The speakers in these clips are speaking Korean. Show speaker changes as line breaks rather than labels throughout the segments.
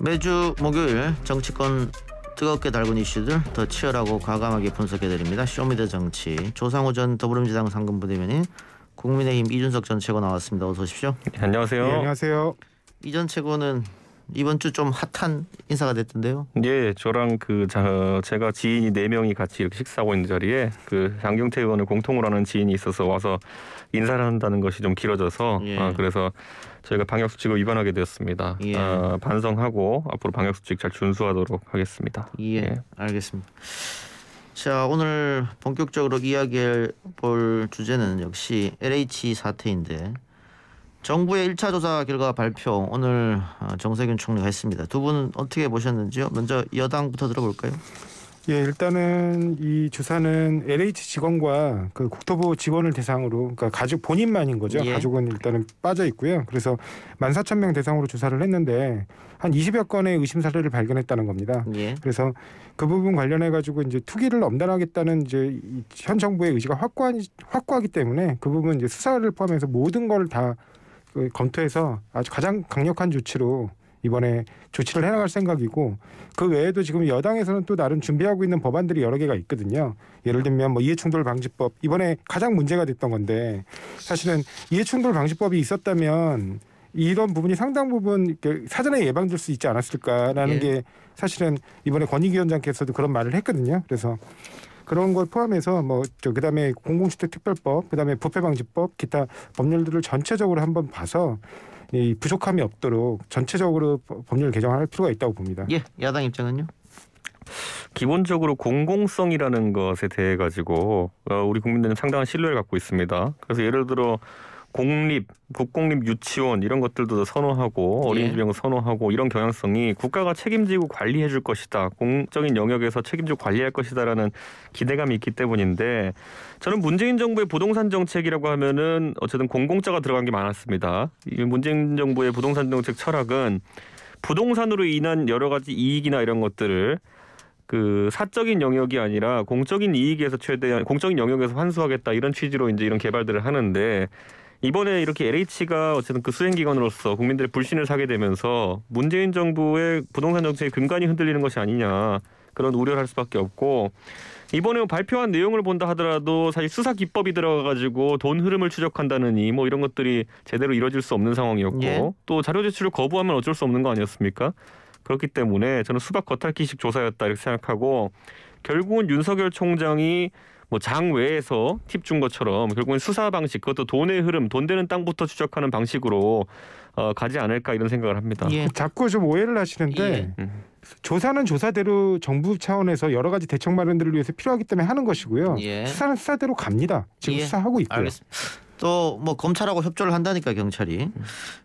매주 목요일 정치권 뜨겁게 달군 이슈들 더 치열하고 과감하게 분석해드립니다. 쇼미더 정치 조상우전 더불어민주당 상근부대변인 국민의힘 이준석 전 최고 나왔습니다. 어서 오십시오.
네, 안녕하세요. 네, 안녕하세요.
이전 최고는 이번 주 좀 핫한 인사가 됐던데요.
예, 저랑 그 자, 제가 지인이 네 명이 같이 이렇게 식사하고 있는 자리에 그 장경태 의원을 공통으로 하는 지인이 있어서 와서 인사를 한다는 것이 좀 길어져서 예. 아, 그래서 저희가 방역 수칙을 위반하게 되었습니다. 예. 어, 반성하고 앞으로 방역 수칙 잘 준수하도록 하겠습니다. 예, 예. 알겠습니다.
자 오늘 본격적으로 이야기할 주제는 역시 LH 사태인데 정부의 1차 조사 결과 발표 오늘 아, 정세균 총리가 했습니다. 두분 어떻게 보셨는지요? 먼저 여당부터 들어볼까요?
예, 일단은 이 주사는 LH 직원과 그 국토부 직원을 대상으로 그러니까 가족 본인만인 거죠. 예. 가족은 일단은 빠져 있고요. 그래서 만 사천 명 대상으로 주사를 했는데 한이십여 건의 의심 사례를 발견했다는 겁니다. 예. 그래서 그 부분 관련해 가지고 이제 투기를 엄단하겠다는 이제 현 정부의 의지가 확고한 확고하기 때문에 그 부분 이제 수사를 포함해서 모든 걸다 그 검토해서 아주 가장 강력한 조치로 이번에 조치를 해나갈 생각이고 그 외에도 지금 여당에서는 또 나름 준비하고 있는 법안들이 여러 개가 있거든요. 예를 들면 뭐 이해충돌 방지법 이번에 가장 문제가 됐던 건데 사실은 이해충돌 방지법이 있었다면 이런 부분이 상당 부분 사전에 예방될 수 있지 않았을까라는 예. 게 사실은 이번에 권익위원장께서도 그런 말을 했거든요. 그래서 그런 걸 포함해서 뭐저 그다음에 공공주택 특별법, 그다음에 부패 방지법, 기타 법률들을 전체적으로 한번 봐서 이 부족함이 없도록 전체적으로 법률 개정할 필요가 있다고 봅니다.
예, 야당 입장은요? 기본적으로 공공성이라는 것에 대해 가지고 어, 우리 국민들은 상당한 신뢰를 갖고 있습니다. 그래서 예를 들어 공립, 국공립 유치원 이런 것들도 선호하고 어린이집을 예. 선호하고 이런 경향성이 국가가 책임지고 관리해 줄 것이다. 공적인 영역에서 책임지고 관리할 것이다라는 기대감이 있기 때문인데 저는 문재인 정부의 부동산 정책이라고 하면은 어쨌든 공공자가 들어간 게 많았습니다. 이 문재인 정부의 부동산 정책 철학은 부동산으로 인한 여러 가지 이익이나 이런 것들을 그 사적인 영역이 아니라 공적인 이익에서 최대한 공적인 영역에서 환수하겠다 이런 취지로 이제 이런 개발들을 하는데 이번에 이렇게 LH가 어쨌든 그 수행 기관으로서 국민들의 불신을 사게 되면서 문재인 정부의 부동산 정책의 근간이 흔들리는 것이 아니냐 그런 우려를 할 수밖에 없고 이번에 발표한 내용을 본다 하더라도 사실 수사 기법이 들어가가지고 돈 흐름을 추적한다느니 뭐 이런 것들이 제대로 이뤄질 수 없는 상황이었고 예. 또 자료 제출을 거부하면 어쩔 수 없는 거 아니었습니까? 그렇기 때문에 저는 수박 겉핥기식 조사였다 이렇게 생각하고 결국은 윤석열 총장이 뭐장 외에서 팁 준 것처럼 결국은 수사 방식 그것도 돈의 흐름 돈 되는 땅부터 추적하는 방식으로 어, 가지 않을까 이런 생각을 합니다.
예. 그 자꾸 좀 오해를 하시는데 예. 음. 조사는 조사대로 정부 차원에서 여러 가지 대책 마련들을 위해서 필요하기 때문에 하는 것이고요. 예. 수사는 수사대로 갑니다. 지금 예. 수사하고 있고요. 알겠습니다.
또뭐 검찰하고 협조를 한다니까 경찰이.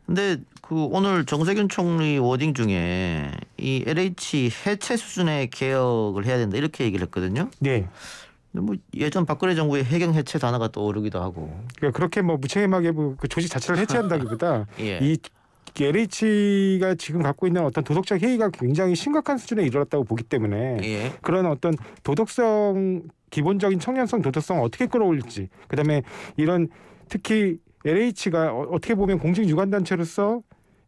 근데 그 오늘 정세균 총리 워딩 중에 이 LH 해체 수준의 개혁을 해야 된다 이렇게 얘기를 했거든요. 네. 뭐 예전 박근혜 정부의 해경 해체 단어가 떠오르기도 하고.
그러니까 그렇게 뭐 무책임하게 뭐그 조직 자체를 해체한다기보다 예. 이 LH가 지금 갖고 있는 어떤 도덕적 해이가 굉장히 심각한 수준에 이르렀다고 보기 때문에 예. 그런 어떤 도덕성 기본적인 청년성 도덕성 어떻게 끌어올릴지 그다음에 이런 특히 LH가 어, 어떻게 보면 공직 유관 단체로서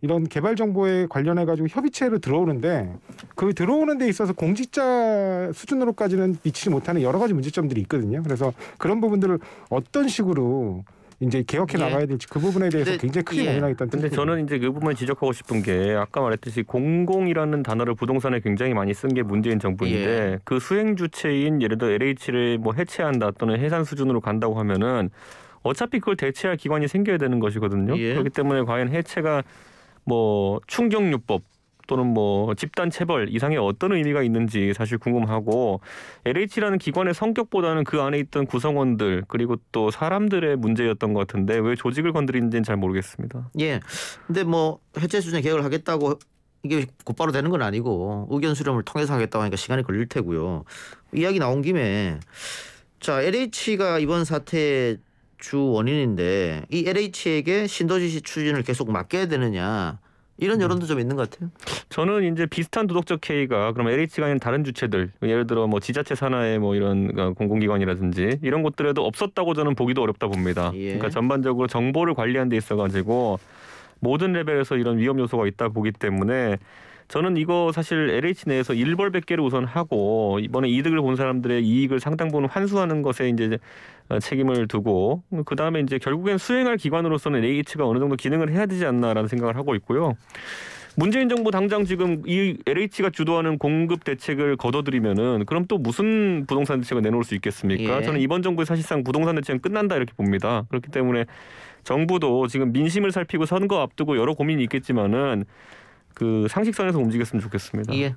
이런 개발 정보에 관련해 가지고 협의체로 들어오는데 그 들어오는 데 있어서 공직자 수준으로까지는 미치지 못하는 여러 가지 문제점들이 있거든요. 그래서 그런 부분들을 어떤 식으로 이제 개혁해 예. 나가야 될지 그 부분에 대해서 근데, 굉장히 크게 고민하겠다는 예. 근데 저는
이제 그 부분을 지적하고 싶은 게 아까 말했듯이 공공이라는 단어를 부동산에 굉장히 많이 쓴 게 문재인 정부인데 예. 그 수행 주체인 예를 들어 LH를 뭐 해체한다 또는 해산 수준으로 간다고 하면은 어차피 그걸 대체할 기관이 생겨야 되는 것이거든요. 예. 그렇기 때문에 과연 해체가 뭐 충격요법 또는 뭐 집단 체벌 이상의 어떤 의미가 있는지 사실 궁금하고 LH라는 기관의 성격보다는 그 안에 있던 구성원들 그리고 또 사람들의 문제였던 것 같은데 왜 조직을 건드리는지는 잘 모르겠습니다.
예. 근데 뭐 해체 수준에 개혁을 하겠다고 이게 곧바로 되는 건 아니고 의견 수렴을 통해서 하겠다고 하니까 시간이 걸릴 테고요. 이야기 나온 김에 자 LH가 이번 사태 주 원인인데 이 LH에게 신도시시 추진을 계속 맡겨야 되느냐
이런 음. 여론도 음. 좀 있는 것 같아요. 저는 이제 비슷한 도덕적 해이가 그럼 LH가 아닌 다른 주체들 예를 들어 뭐 지자체 산하의 뭐 이런 공공기관이라든지 이런 것들에도 없었다고 저는 보기도 어렵다 봅니다. 예. 그러니까 전반적으로 정보를 관리하는 데 있어가지고 모든 레벨에서 이런 위험 요소가 있다 보기 때문에 저는 이거 사실 LH 내에서 일벌 백계를 우선 하고 이번에 이득을 본 사람들의 이익을 상당 부분 환수하는 것에 이제 어, 책임을 두고 그 다음에 이제 결국엔 수행할 기관으로서는 LH가 어느 정도 기능을 해야 되지 않나라는 생각을 하고 있고요. 문재인 정부 당장 지금 이 LH가 주도하는 공급 대책을 거둬들이면은 그럼 또 무슨 부동산 대책을 내놓을 수 있겠습니까? 예. 저는 이번 정부의 사실상 부동산 대책은 끝난다 이렇게 봅니다. 그렇기 때문에 정부도 지금 민심을 살피고 선거 앞두고 여러 고민이 있겠지만은 그 상식선에서 움직였으면 좋겠습니다. 예.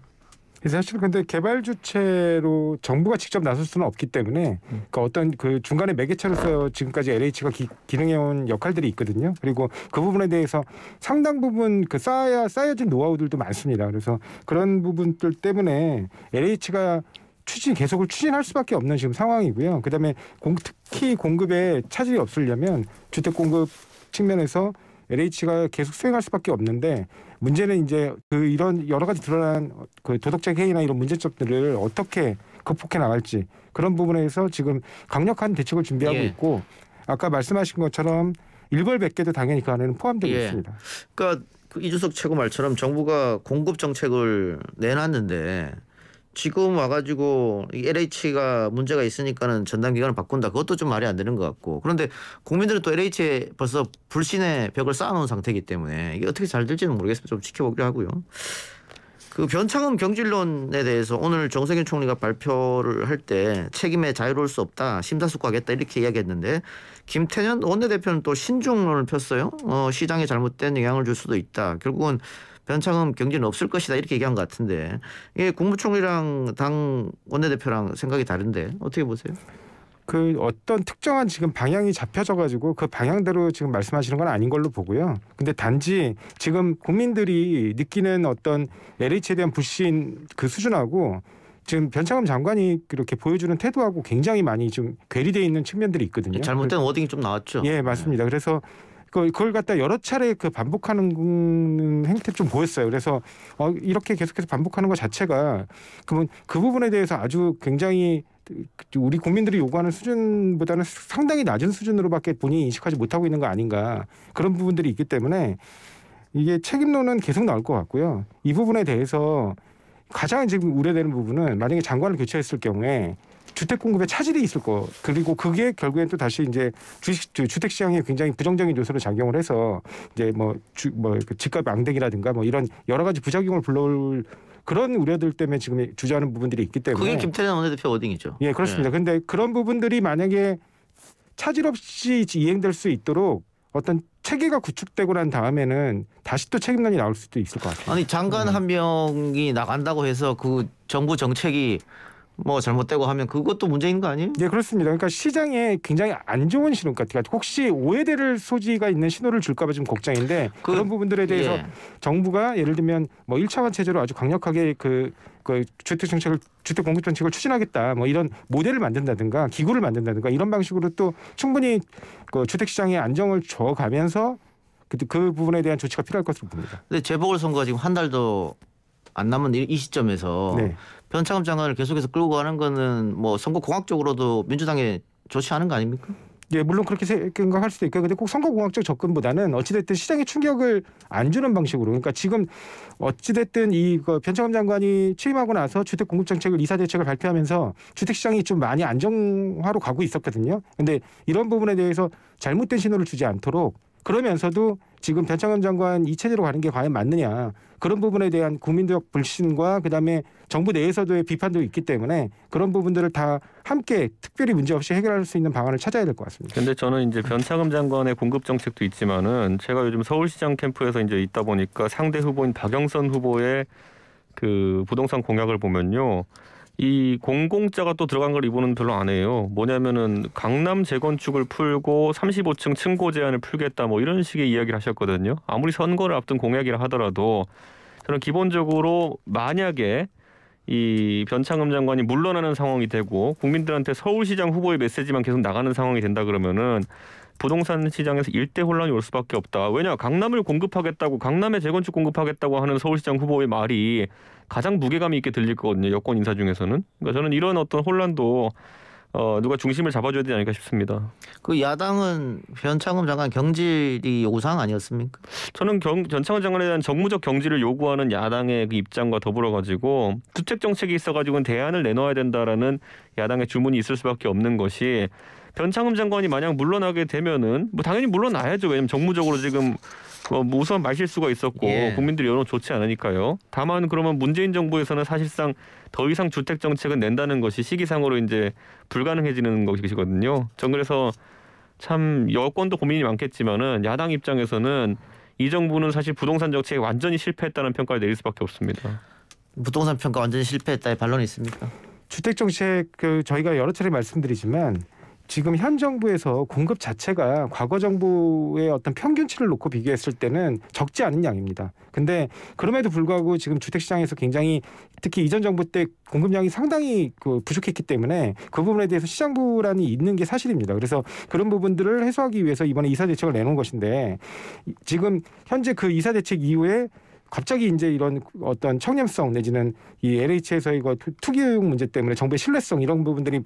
사실 근데 개발 주체로 정부가 직접 나설 수는 없기 때문에 음. 그 어떤 그 중간에 매개체로서 지금까지 LH가 기, 능해온 역할들이 있거든요. 그리고 그 부분에 대해서 상당 부분 그쌓아 쌓여진 노하우들도 많습니다. 그래서 그런 부분들 때문에 LH가 추진 계속을 추진할 수밖에 없는 지금 상황이고요. 그다음에 공, 특히 공급에 차질이 없으려면 주택 공급 측면에서 LH가 계속 수행할 수밖에 없는데 문제는 이제 그 이런 여러 가지 드러난 그 도덕적 해이나 이런 문제점들을 어떻게 극복해 나갈지 그런 부분에서 지금 강력한 대책을 준비하고 예. 있고 아까 말씀하신 것처럼 일벌백계도 당연히 그 안에는 포함되어 예. 있습니다.
그러니까 그 이준석 최고 말처럼 정부가 공급 정책을 내놨는데 지금 와가지고 LH가 문제가 있으니까는 전담 기관을 바꾼다. 그것도 좀 말이 안 되는 것 같고. 그런데 국민들은 또 LH에 벌써 불신의 벽을 쌓아놓은 상태이기 때문에 이게 어떻게 잘 될지는 모르겠습니다. 좀 지켜보기로 하고요. 그 변창흠 경질론에 대해서 오늘 정세균 총리가 발표를 할 때 책임에 자유로울 수 없다 심사숙고하겠다 이렇게 이야기했는데 김태년 원내대표는 또 신중론을 폈어요. 어, 시장에 잘못된 영향을 줄 수도 있다. 결국은 변창흠 경제는 없을 것이다 이렇게 얘기한 것 같은데 이게 국무총리랑 당 원내대표랑
생각이 다른데 어떻게 보세요? 그 어떤 특정한 지금 방향이 잡혀져 가지고 그 방향대로 지금 말씀하시는 건 아닌 걸로 보고요. 근데 단지 지금 국민들이 느끼는 어떤 LH에 대한 불신 그 수준하고 지금 변창흠 장관이 그렇게 보여주는 태도하고 굉장히 많이 좀 괴리돼 있는 측면들이 있거든요. 잘못된 그 워딩이 좀 나왔죠. 예, 맞습니다. 네. 그래서 그, 그걸 갖다 여러 차례 그 반복하는 행태 좀 보였어요. 그래서 어, 이렇게 계속해서 반복하는 것 자체가 그그 부분에 대해서 아주 굉장히 우리 국민들이 요구하는 수준보다는 상당히 낮은 수준으로밖에 본인이 인식하지 못하고 있는 거 아닌가 그런 부분들이 있기 때문에 이게 책임론은 계속 나올 것 같고요. 이 부분에 대해서 가장 지금 우려되는 부분은 만약에 장관을 교체했을 경우에 주택 공급에 차질이 있을 거 그리고 그게 결국엔 또 다시 이제 주식 주택 시장에 굉장히 부정적인 요소로 작용을 해서 이제 뭐뭐 주뭐 그 집값 앙댕이라든가뭐 이런 여러 가지 부작용을 불러올 그런 우려들 때문에 지금 주저하는 부분들이 있기 때문에 그게
김태년 원내대표 워딩이죠. 예, 그렇습니다. 예.
근데 그런 부분들이 만약에 차질 없이 이행될 수 있도록 어떤 체계가 구축되고 난 다음에는 다시 또 책임론이 나올 수도 있을 것 같아요.
아니 장관 음. 한 명이 나간다고 해서 그 정부 정책이 뭐 잘못되고
하면 그것도 문제인 거 아니에요? 네 그렇습니다. 그러니까 시장에 굉장히 안 좋은 신호 같아요. 그러니까 혹시 오해될 소지가 있는 신호를 줄까봐 좀 걱정인데 그, 런 부분들에 예. 대해서 예. 정부가 예를 들면 뭐 1차원 체제로 아주 강력하게 그, 그 주택 정책을 주택 공급 정책을 추진하겠다 뭐 이런 모델을 만든다든가 기구를 만든다든가 이런 방식으로 또 충분히 그 주택 시장의 안정을 줘가면서 그, 그 부분에 대한 조치가 필요할 것으로 봅니다.
근데 재보궐 선거 지금 한 달도 안 남은 이 시점에서 네. 변창흠 장관을 계속해서 끌고 가는 거는
뭐 선거 공학적으로도 민주당에 좋지 않은 거 아닙니까? 예, 물론 그렇게 생각할 수도 있고요. 근데 꼭 선거공학적 접근보다는 어찌됐든 시장에 충격을 안 주는 방식으로. 그러니까 지금 어찌됐든 이 그 변창흠 장관이 취임하고 나서 주택 공급 정책을 이사 대책을 발표하면서 주택 시장이 좀 많이 안정화로 가고 있었거든요. 근데 이런 부분에 대해서 잘못된 신호를 주지 않도록 그러면서도 지금 변창흠 장관 이체제로 가는 게 과연 맞느냐 그런 부분에 대한 국민적 불신과 그다음에 정부 내에서도의 비판도 있기 때문에 그런 부분들을 다 함께 특별히 문제 없이 해결할 수 있는 방안을 찾아야 될 것 같습니다.
근데 저는 이제 변창흠 장관의 공급 정책도 있지만은 제가 요즘 서울시장 캠프에서 이제 있다 보니까 상대 후보인 박영선 후보의 그 부동산 공약을 보면요. 이 공공자가 또 들어간 걸이분은 별로 안 해요. 뭐냐면은 강남 재건축을 풀고 35층 층고 제한을 풀겠다 뭐 이런 식의 이야기를 하셨거든요. 아무리 선거를 앞둔 공약이라 하더라도 저는 기본적으로 만약에 이 변창흠 장관이 물러나는 상황이 되고 국민들한테 서울시장 후보의 메시지만 계속 나가는 상황이 된다 그러면은 부동산 시장에서 일대 혼란이 올 수밖에 없다. 왜냐 강남을 공급하겠다고 강남에 재건축 공급하겠다고 하는 서울시장 후보의 말이 가장 무게감이 있게 들릴 거거든요. 여권 인사 중에서는. 그러니까 저는 이런 어떤 혼란도 어, 누가 중심을 잡아줘야 되지 않을까 싶습니다.
그 야당은 변창흠 장관 경질이 요구사항 아니었습니까?
저는 경, 변창흠 장관에 대한 정무적 경질을 요구하는 야당의 그 입장과 더불어 가지고 주택 정책이 있어 가지고는 대안을 내놓아야 된다라는 야당의 주문이 있을 수밖에 없는 것이 변창흠 장관이 만약 물러나게 되면은 뭐 당연히 물러나야죠. 왜냐면 정무적으로 지금 어, 뭐 우선 말실수가 있었고 예. 국민들이 여론 좋지 않으니까요. 다만 그러면 문재인 정부에서는 사실상 더 이상 주택 정책은 낸다는 것이 시기상으로 이제 불가능해지는 것이거든요. 전 그래서 참 여권도 고민이 많겠지만은 야당 입장에서는 이 정부는 사실 부동산 정책에 완전히 실패했다는 평가를 내릴 수밖에 없습니다.
부동산 평가 완전히 실패했다의 반론이 있습니까?
주택 정책 그 저희가 여러 차례 말씀드리지만 지금 현 정부에서 공급 자체가 과거 정부의 어떤 평균치를 놓고 비교했을 때는 적지 않은 양입니다. 근데 그럼에도 불구하고 지금 주택 시장에서 굉장히 특히 이전 정부 때 공급량이 상당히 그 부족했기 때문에 그 부분에 대해서 시장 불안이 있는 게 사실입니다. 그래서 그런 부분들을 해소하기 위해서 이번에 이사 대책을 내놓은 것인데 지금 현재 그 이사 대책 이후에 갑자기 이제 이런 어떤 청렴성 내지는 이 LH에서의 투기용 문제 때문에 정부의 신뢰성 이런 부분들이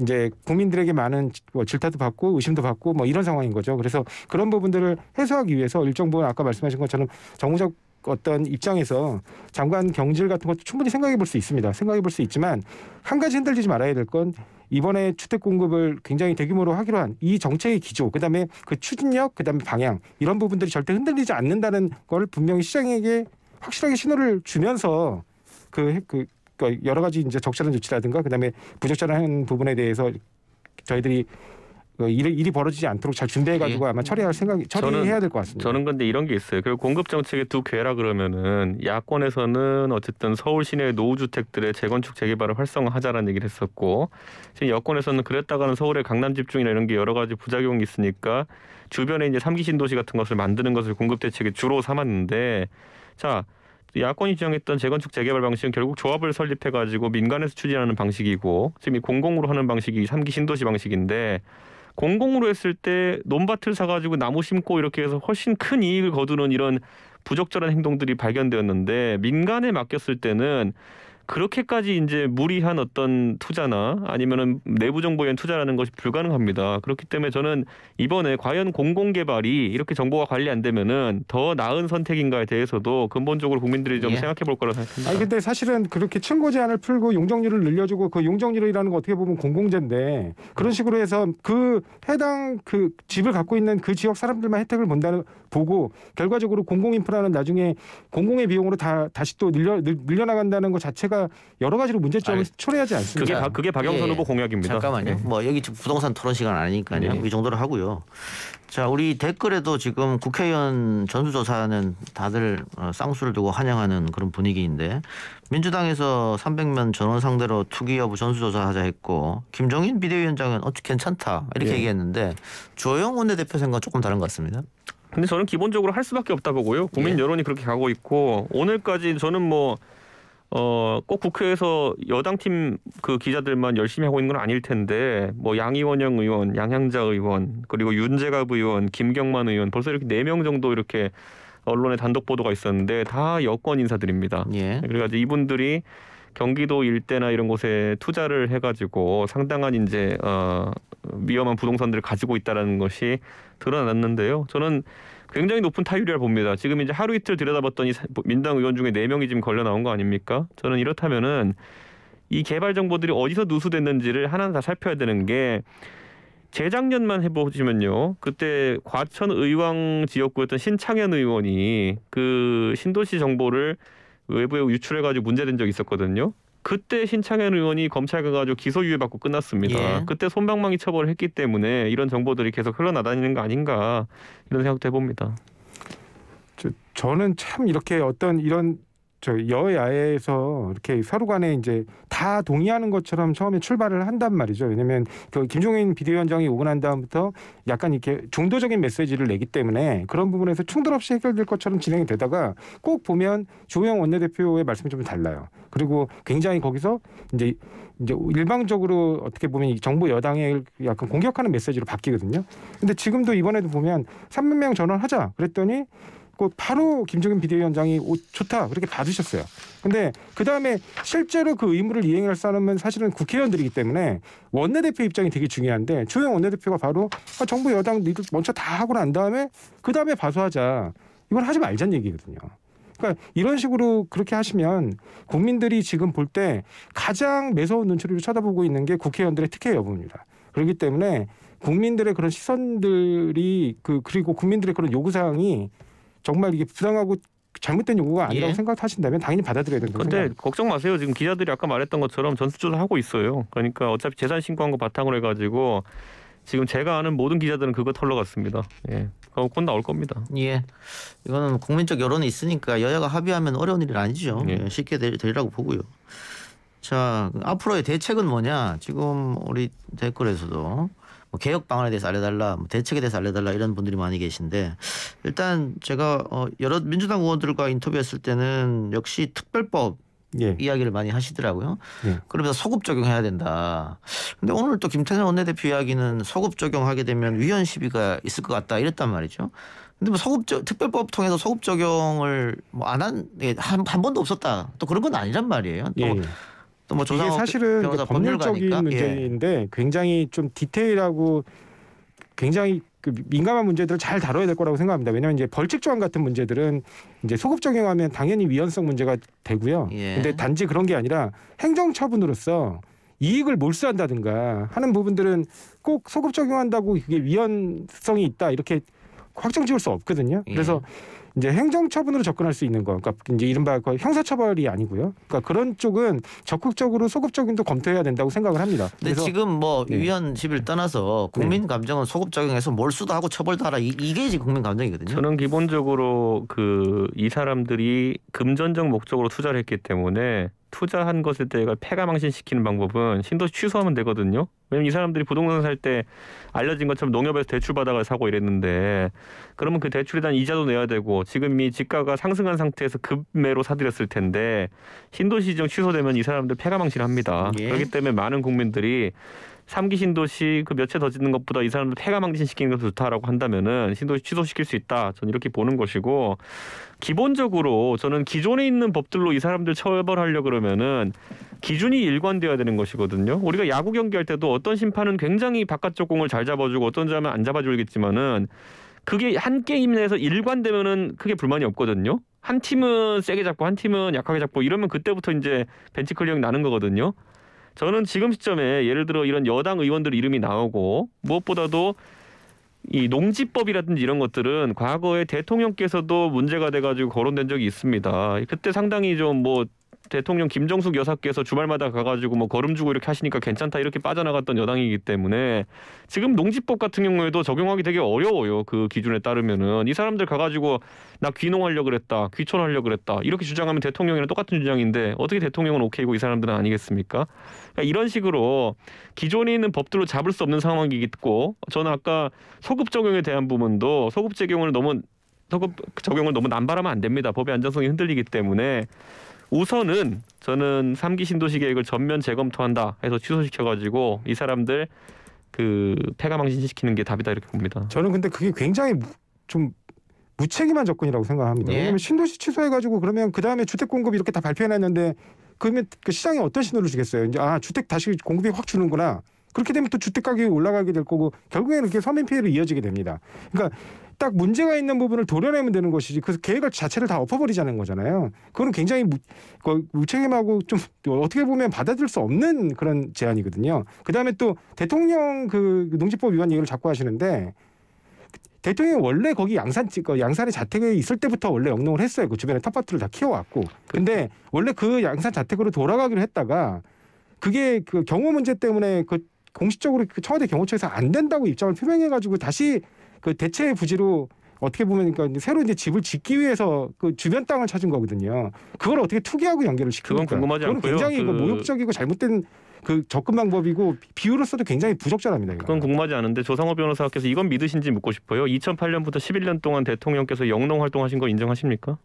이제 국민들에게 많은 뭐 질타도 받고 의심도 받고 뭐 이런 상황인 거죠. 그래서 그런 부분들을 해소하기 위해서 일정 부분 아까 말씀하신 것처럼 정무적 어떤 입장에서 장관 경질 같은 것도 충분히 생각해 볼 수 있습니다. 생각해 볼 수 있지만 한 가지 흔들리지 말아야 될 건 이번에 주택 공급을 굉장히 대규모로 하기로 한 이 정책의 기조, 그다음에 그 추진력, 그다음에 방향 이런 부분들이 절대 흔들리지 않는다는 걸 분명히 시장에게 확실하게 신호를 주면서 그, 그 그러니까 여러 가지 이제 적절한 조치라든가 그다음에 부적절한 부분에 대해서 저희들이 그 일이, 일이 벌어지지 않도록 잘 준비해 가지고 예. 아마 처리할 생각 처리해야 될 것 같습니다.
저는 근데 이런 게 있어요. 그리고 공급 정책의 두 괴라 그러면은 야권에서는 어쨌든 서울 시내 노후 주택들의 재건축 재개발을 활성화하자라는 얘기를 했었고 지금 여권에서는 그랬다가는 서울의 강남 집중이나 이런 게 여러 가지 부작용이 있으니까 주변에 이제 삼기 신도시 같은 것을 만드는 것을 공급 대책에 주로 삼았는데 자 야권이 주장했던 재건축 재개발 방식은 결국 조합을 설립해 가지고 민간에서 추진하는 방식이고 지금 이 공공으로 하는 방식이 삼기 신도시 방식인데 공공으로 했을 때 논밭을 사가지고 나무 심고 이렇게 해서 훨씬 큰 이익을 거두는 이런 부적절한 행동들이 발견되었는데 민간에 맡겼을 때는 그렇게까지 이제 무리한 어떤 투자나 아니면은 내부 정보에 투자라는 것이 불가능합니다. 그렇기 때문에 저는 이번에 과연 공공 개발이 이렇게 정보가 관리 안 되면은 더 나은 선택인가에 대해서도 근본적으로 국민들이 좀 예. 생각해 볼 거라 생각합니다. 아니
근데 사실은 그렇게 층고 제한을 풀고 용적률을 늘려주고 그 용적률이라는 거 어떻게 보면 공공재인데 그런 음. 식으로 해서 그 해당 그 집을 갖고 있는 그 지역 사람들만 혜택을 본다는 보고 결과적으로 공공 인프라는 나중에 공공의 비용으로 다 다시 또 늘려 늘려나간다는 것 자체가 정부가 그러니까 여러 가지로 문제점을 알... 초래하지 않습니다. 그게 바, 그게 박영선 예, 후보 공약입니다. 잠깐만요. 예.
뭐 여기 지금 부동산 토론 시간 아니니까요. 네. 이 정도로 하고요. 자, 우리 댓글에도 지금 국회의원 전수조사는 다들 어, 쌍수를 두고 환영하는 그런 분위기인데 민주당에서 300명 전원 상대로 투기 여부 전수조사하자 했고 김종인 비대위원장은 어찌 괜찮다 이렇게 예. 얘기했는데 조영원 대표 생각 조금 다른 것 같습니다.
근데 저는 기본적으로 할 수밖에 없다 보고요. 국민 예. 여론이 그렇게 가고 있고 오늘까지 저는 뭐 어, 꼭 국회에서 여당 팀 그 기자들만 열심히 하고 있는 건 아닐 텐데 뭐 양이원영 의원, 양향자 의원, 그리고 윤재갑 의원, 김경만 의원 벌써 이렇게 네 명 정도 이렇게 언론에 단독 보도가 있었는데 다 여권 인사들입니다. 예. 그래가지고 이분들이 경기도 일대나 이런 곳에 투자를 해가지고 상당한 이제 어, 위험한 부동산들을 가지고 있다라는 것이 드러났는데요. 저는 굉장히 높은 타율이라 봅니다. 지금 이제 하루 이틀 들여다봤더니 뭐 민당 의원 중에 네 명이 지금 걸려 나온 거 아닙니까? 저는 이렇다면은 이 개발 정보들이 어디서 누수됐는지를 하나하나다 살펴야 되는 게 재작년만 해보시면요. 그때 과천 의왕 지역구였던 신창현 의원이 그 신도시 정보를 외부에 유출해가지고 문제된 적이 있었거든요. 그때 신창현 의원이 검찰 가가지고 기소유예 받고 끝났습니다. 예. 그때 손방망이 처벌을 했기 때문에 이런 정보들이 계속 흘러나다니는 거 아닌가 이런 생각도 해봅니다.
저, 저는 참 이렇게 어떤 이런 저 그렇죠. 여야에서 이렇게 서로 간에 이제 다 동의하는 것처럼 처음에 출발을 한단 말이죠. 왜냐하면 그 김종인 비대위원장이 오고 난 다음부터 약간 이렇게 중도적인 메시지를 내기 때문에 그런 부분에서 충돌 없이 해결될 것처럼 진행이 되다가 꼭 보면 조영 원내대표의 말씀이 좀 달라요. 그리고 굉장히 거기서 이제 이제 일방적으로 어떻게 보면 정부 여당에 약간 공격하는 메시지로 바뀌거든요. 근데 지금도 이번에도 보면 3 0명 전원하자 그랬더니 그 바로 김정인 비대위원장이 오, 좋다 그렇게 봐주셨어요. 근데 그 다음에 실제로 그 의무를 이행할 사람은 사실은 국회의원들이기 때문에 원내대표 입장이 되게 중요한데 주영 원내대표가 바로 아, 정부 여당 니들 먼저 다 하고 난 다음에 그 다음에 봐소하자 이걸 하지 말자는 얘기거든요. 그러니까 이런 식으로 그렇게 하시면 국민들이 지금 볼 때 가장 매서운 눈초리로 쳐다보고 있는 게 국회의원들의 특혜 여부입니다. 그렇기 때문에 국민들의 그런 시선들이 그 그리고 국민들의 그런 요구 사항이 정말 이게 부당하고 잘못된 요구가 아니라고 예. 생각하신다면 당연히 받아들여야 된다고 근데
생각합니다. 걱정 마세요. 지금 기자들이 아까 말했던 것처럼 전수조사 하고 있어요. 그러니까 어차피 재산 신고한 거 바탕으로 해가지고 지금 제가 아는 모든 기자들은 그거 털러 갔습니다. 예. 그거 곧 나올 겁니다. 예. 이거는 국민적 여론이 있으니까 여야가 합의하면 어려운
일은 아니죠. 예. 예 쉽게 될, 되리라고 보고요. 자, 그 앞으로의 대책은 뭐냐? 지금 우리 댓글에서도 뭐 개혁 방안에 대해서 알려달라, 뭐 대책에 대해서 알려달라 이런 분들이 많이 계신데 일단 제가 어 여러 민주당 의원들과 인터뷰했을 때는 역시 특별법 예. 이야기를 많이 하시더라고요. 예. 그러면서 소급 적용해야 된다. 근데 오늘 또 김태년 원내대표 이야기는 소급 적용하게 되면 위헌 시비가 있을 것 같다 이랬단 말이죠. 근데 뭐 소급 적 특별법 통해서 소급 적용을 뭐 안한한 예, 한 번도 없었다. 또 그런 건 아니란 말이에요. 또 예. 예. 또뭐 이게 그 사실은 그 법률적인 가니까. 예.
문제인데 예. 굉장히 좀 디테일하고 굉장히 그 민감한 문제들을 잘 다뤄야 될 거라고 생각합니다. 왜냐하면 이제 벌칙 조항 같은 문제들은 이제 소급 적용하면 당연히 위헌성 문제가 되고요. 그런데 예. 단지 그런 게 아니라 행정처분으로서 이익을 몰수한다든가 하는 부분들은 꼭 소급 적용한다고 그게 위헌성이 있다 이렇게 확정 지을 수 없거든요. 예. 그래서 예. 이제 행정처분으로 접근할 수 있는 거, 그러니까 이제 이른바 그 형사처벌이 아니고요. 그러니까 그런 쪽은 적극적으로 소급적용도 검토해야 된다고 생각을 합니다. 근데 지금
뭐 네. 위원집을 떠나서 국민 네. 감정은 소급 적용해서 뭘수도 하고 처벌도 하라
이, 이, 게 이제 국민 감정이거든요. 저는 기본적으로 그 이 사람들이 금전적 목적으로 투자를 했기 때문에 투자한 것에 대해 폐가망신시키는 방법은 신도시 취소하면 되거든요. 왜냐면 이 사람들이 부동산 살 때 알려진 것처럼 농협에서 대출 받아가 사고 이랬는데 그러면 그 대출에 대한 이자도 내야 되고 지금 이 집가가 상승한 상태에서 급매로 사들였을 텐데 신도시 지정 취소되면 이 사람들 폐가망신합니다. 예. 그렇기 때문에 많은 국민들이 삼기 신도시 그 몇 채 더 짓는 것보다 이 사람들 폐가망신 시키는 게 좋다라고 한다면은 신도시 취소시킬 수 있다. 저는 이렇게 보는 것이고 기본적으로 저는 기존에 있는 법들로 이 사람들 처벌하려 그러면은 기준이 일관되어야 되는 것이거든요. 우리가 야구 경기할 때도 어떤 심판은 굉장히 바깥쪽 공을 잘 잡아주고 어떤 사람은 안 잡아주겠지만은 그게 한 게임 내에서 일관되면은 크게 불만이 없거든요. 한 팀은 세게 잡고 한 팀은 약하게 잡고 이러면 그때부터 이제 벤치 클리어 나는 거거든요. 저는 지금 시점에 예를 들어 이런 여당 의원들 이름이 나오고 무엇보다도 이 농지법이라든지 이런 것들은 과거에 대통령께서도 문제가 돼가지고 거론된 적이 있습니다. 그때 상당히 좀뭐 대통령 김정숙 여사께서 주말마다 가가지고 뭐 걸음주고 이렇게 하시니까 괜찮다 이렇게 빠져나갔던 여당이기 때문에 지금 농지법 같은 경우에도 적용하기 되게 어려워요. 그 기준에 따르면은 이 사람들 가가지고 나 귀농하려 그랬다, 귀촌하려 그랬다 이렇게 주장하면 대통령이랑 똑같은 주장인데 어떻게 대통령은 오케이고 이 사람들은 아니겠습니까? 그러니까 이런 식으로 기존에 있는 법들로 잡을 수 없는 상황이겠고 저는 아까 소급 적용에 대한 부분도 소급 적용을 너무 소급 적용을 너무 남발하면 안 됩니다. 법의 안전성이 흔들리기 때문에 우선은 저는 삼기 신도시 계획을 전면 재검토한다 해서 취소시켜가지고 이 사람들 그 폐가 망신시키는 게 답이다 이렇게 봅니다. 저는 근데 그게
굉장히 좀 무책임한 접근이라고 생각합니다. 예. 왜냐하면 신도시 취소해가지고 그러면 그 다음에 주택 공급 이렇게 다 발표해놨는데 그러면 그 시장에 어떤 신호를 주겠어요? 이제 아 주택 다시 공급이 확 주는구나. 그렇게 되면 또 주택 가격이 올라가게 될 거고 결국에는 이게 서민 피해로 이어지게 됩니다. 그러니까 딱 문제가 있는 부분을 도려내면 되는 것이지 그래서 계획을 자체를 다 엎어버리자는 거잖아요. 그건 굉장히 무, 그 무책임하고 좀 어떻게 보면 받아들일 수 없는 그런 제안이거든요. 그다음에 또 대통령 그 농지법 위반 얘기를 자꾸 하시는데 대통령이 원래 거기 양산 그 양산의 자택에 있을 때부터 원래 영농을 했어요. 그 주변에 텃밭들을 다 키워왔고. 근데 원래 그 양산 자택으로 돌아가기로 했다가 그게 그 경호 문제 때문에 그 공식적으로 그 청와대 경호처에서 안 된다고 입장을 표명해가지고 다시 그 대체 부지로 어떻게 보면 그러니까 새로 이제 집을 짓기 위해서 그 주변 땅을 찾은 거거든요. 그걸 어떻게 투기하고 연결을 시키는까 그건 궁금하지 그건 않고요. 굉장히 뭐 그... 모욕적이고 잘못된 그 접근 방법이고 비율로서도 굉장히 부적절합니다. 이건.
그건 궁금하지 않은데 조상호 변호사께서 이건 믿으신지 묻고 싶어요. 2008년부터 11년 동안 대통령께서 영농 활동하신 거 인정하십니까?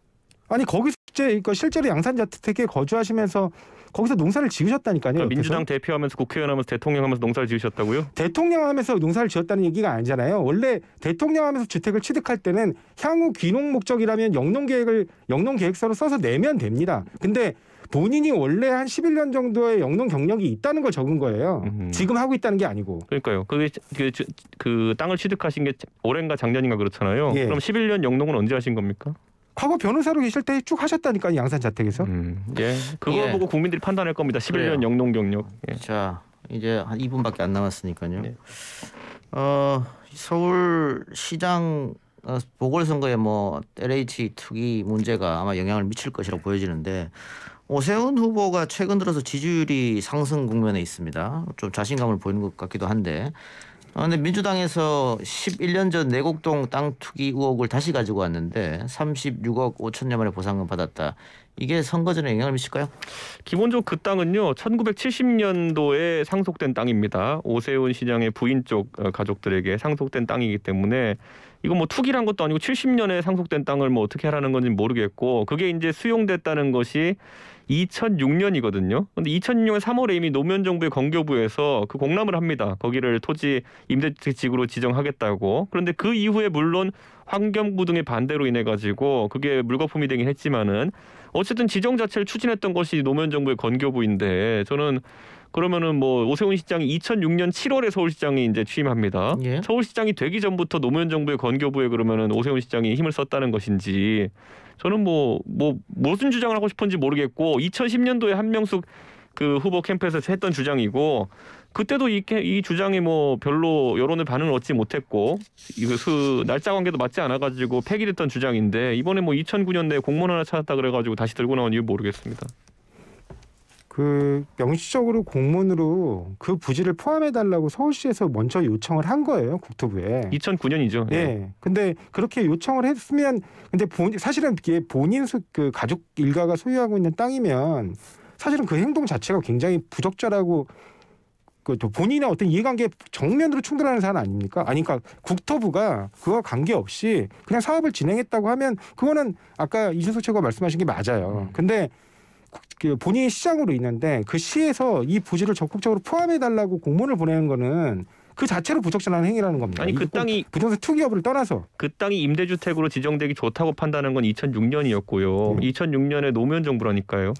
아니 거기서 실제 그러니까 실제로 양산자택에 거주하시면서 거기서 농사를 지으셨다니까요. 그러니까 민주당
대표하면서 국회의원하면서 대통령하면서 농사를 지으셨다고요?
대통령하면서 농사를 지었다는 얘기가 아니잖아요. 원래 대통령하면서 주택을 취득할 때는 향후 귀농 목적이라면 영농 계획을 영농 계획서로 써서 내면 됩니다. 근데 본인이 원래 한 11년 정도의 영농 경력이 있다는 걸 적은 거예요. 음 지금 하고 있다는 게 아니고.
그러니까요. 그, 그, 그, 그 땅을 취득하신 게 올해인가 작년인가 그렇잖아요. 예. 그럼 11년 영농은 언제 하신 겁니까?
과거 변호사로 계실 때 쭉 하셨다니까 양산 자택에서. 음,
예. 그걸 예. 보고 국민들이 판단할 겁니다. 11년 그래요. 영농 경력. 예. 자, 이제
한 2분밖에 안 남았으니까요. 네. 어, 서울 시장 어, 보궐선거에 뭐 LH 투기 문제가 아마 영향을 미칠 것이라고 보여지는데 오세훈 후보가 최근 들어서 지지율이 상승 국면에 있습니다. 좀 자신감을 보이는 것 같기도 한데 아, 근데 민주당에서 11년 전 내곡동 땅 투기 의혹을 다시 가지고 왔는데 36억 5천여 만에 보상금 받았다. 이게
선거 전에 영향을 미칠까요? 기본적으로 그 땅은요 1970년도에 상속된 땅입니다. 오세훈 시장의 부인 쪽 어, 가족들에게 상속된 땅이기 때문에 이거 뭐 투기란 것도 아니고 70년에 상속된 땅을 뭐 어떻게 하라는 건지 모르겠고 그게 이제 수용됐다는 것이 2006년이거든요. 근데 2006년 3월에 이미 노무현 정부의 건교부에서 그 공람을 합니다. 거기를 토지 임대주택지구로 지정하겠다고. 그런데 그 이후에 물론 환경부 등의 반대로 인해 가지고 그게 물거품이 되긴 했지만은 어쨌든 지정 자체를 추진했던 것이 노무현 정부의 건교부인데 저는 그러면은 뭐 오세훈 시장이 2006년 7월에 서울시장이 이제 취임합니다. 예. 서울시장이 되기 전부터 노무현 정부의 건교부에 그러면은 오세훈 시장이 힘을 썼다는 것인지 저는 뭐뭐 뭐 무슨 주장을 하고 싶은지 모르겠고 2010년도에 한명숙 그 후보 캠프에서 했던 주장이고 그때도 이, 이 주장이 뭐 별로 여론의 반응을 얻지 못했고 이그 날짜 관계도 맞지 않아가지고 폐기됐던 주장인데 이번에 뭐 2009년도에 공무원 하나 찾았다 그래가지고 다시 들고 나온 이유 모르겠습니다.
그 명시적으로 공문으로 그 부지를 포함해 달라고 서울시에서 먼저 요청을 한 거예요 국토부에.
2009년이죠. 예. 네.
근데 그렇게 요청을 했으면 근데 본, 사실은 그게 본인 소, 그 가족 일가가 소유하고 있는 땅이면 사실은 그 행동 자체가 굉장히 부적절하고 그 본인의 어떤 이해관계 정면으로 충돌하는 사안 아닙니까? 아니 그러니까 국토부가 그와 관계없이 그냥 사업을 진행했다고 하면 그거는 아까 이준석 최고가 말씀하신 게 맞아요. 음. 근데 그 본인이 시장으로 있는데 그 시에서 이 부지를 적극적으로 포함해 달라고 공문을 보내는 거는 그 자체로 부적절한 행위라는 겁니다. 아니 그 땅이 부동산 투기 여부 떠나서
그 땅이 임대주택으로 지정되기 좋다고 판단한 건 2006년이었고요. 네. 2006년에 노무현 정부라니까요.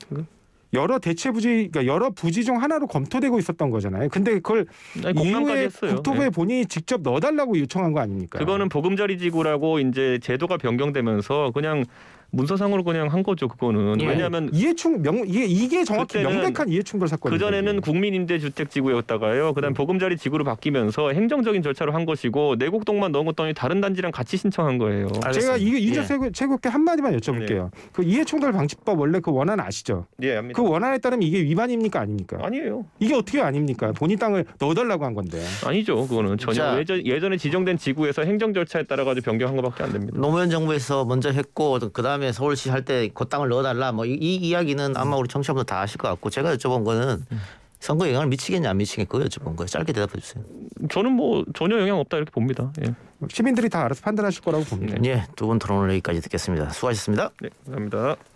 여러 대체 부지 그러니까 여러 부지 중 하나로 검토되고 있었던 거잖아요. 근데 그걸 아니, 이후에 국토부에 네. 본인이 직접 넣어달라고 요청한 거 아닙니까?
그거는 보금자리 지구라고 이제 제도가 변경되면서 그냥 문서상으로 그냥 한 거죠 그거는 예. 왜냐하면 이해충 명 이게
이게 정확히 명백한 이해충돌 사건 그
전에는 국민임대주택지구였다가요 그다음 음. 보금자리 지구로 바뀌면서 행정적인 절차로 한 것이고 내곡동만 넣었더니 다른 단지랑 같이 신청한 거예요. 알겠습니다. 제가 이게 이준석
예. 최고께 한 마디만 여쭤볼게요. 예. 그 이해충돌 방지법 원래 그 원안 아시죠? 예, 그 원안에 따르면 이게 위반입니까 아닙니까? 아니에요. 이게 어떻게 아닙니까? 본인 땅을 넣어달라고 한 건데.
아니죠 그거는 전혀 자, 예전, 예전에 지정된 지구에서 행정 절차에 따라 가지고 변경한 것밖에 안 됩니다.
노무현 정부에서 먼저 했고 그다음 다음에 서울시 할때곧 그 땅을 넣어달라 뭐이 이야기는 아마 우리 청취자분들 다 아실 것 같고 제가 여쭤본 거는 선거 영향을 미치겠냐 안 미치겠냐 그거 여쭤본 거예요. 짧게 대답해 주세요.
저는 뭐 전혀 영향 없다 이렇게 봅니다. 예. 시민들이 다 알아서 판단하실 거라고 봅니다.
네. 예, 두분 토론 여기까지 듣겠습니다. 수고하셨습니다. 네, 감사합니다.